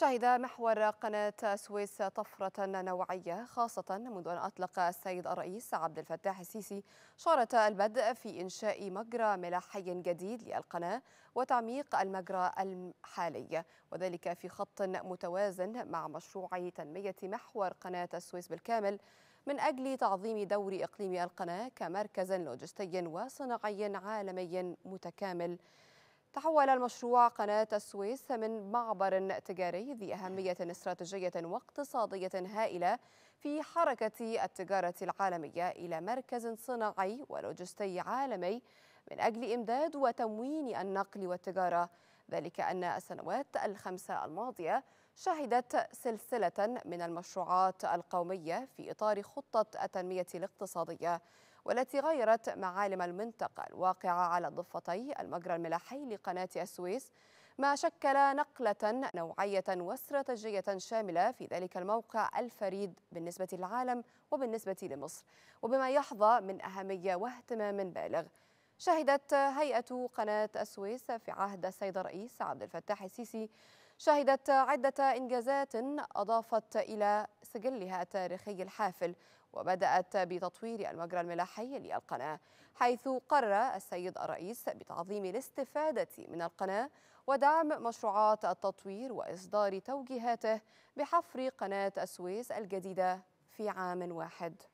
شهد محور قناة السويس طفرة نوعية خاصة منذ أن أطلق السيد الرئيس عبد الفتاح السيسي شارة البدء في إنشاء مجرى ملاحي جديد للقناة وتعميق المجرى الحالي وذلك في خط متوازن مع مشروع تنمية محور قناة السويس بالكامل من أجل تعظيم دور إقليم القناة كمركز لوجستي وصناعي عالمي متكامل تحول المشروع قناة السويس من معبر تجاري ذي أهمية استراتيجية واقتصادية هائلة في حركة التجارة العالمية إلى مركز صناعي ولوجستي عالمي من أجل إمداد وتموين النقل والتجارة ذلك أن السنوات الخمسة الماضية شهدت سلسلة من المشروعات القومية في إطار خطة التنمية الاقتصادية والتي غيرت معالم المنطقة الواقعة على ضفتي المجرى الملاحي لقناة السويس ما شكل نقلة نوعية واستراتيجية شاملة في ذلك الموقع الفريد بالنسبة للعالم وبالنسبة لمصر وبما يحظى من أهمية واهتمام بالغ شهدت هيئة قناة السويس في عهد السيد الرئيس عبد الفتاح السيسي شهدت عدة إنجازات أضافت إلى سجلها التاريخي الحافل وبدأت بتطوير المجرى الملاحي للقناة حيث قرر السيد الرئيس بتعظيم الاستفادة من القناة ودعم مشروعات التطوير وإصدار توجيهاته بحفر قناة السويس الجديدة في عام واحد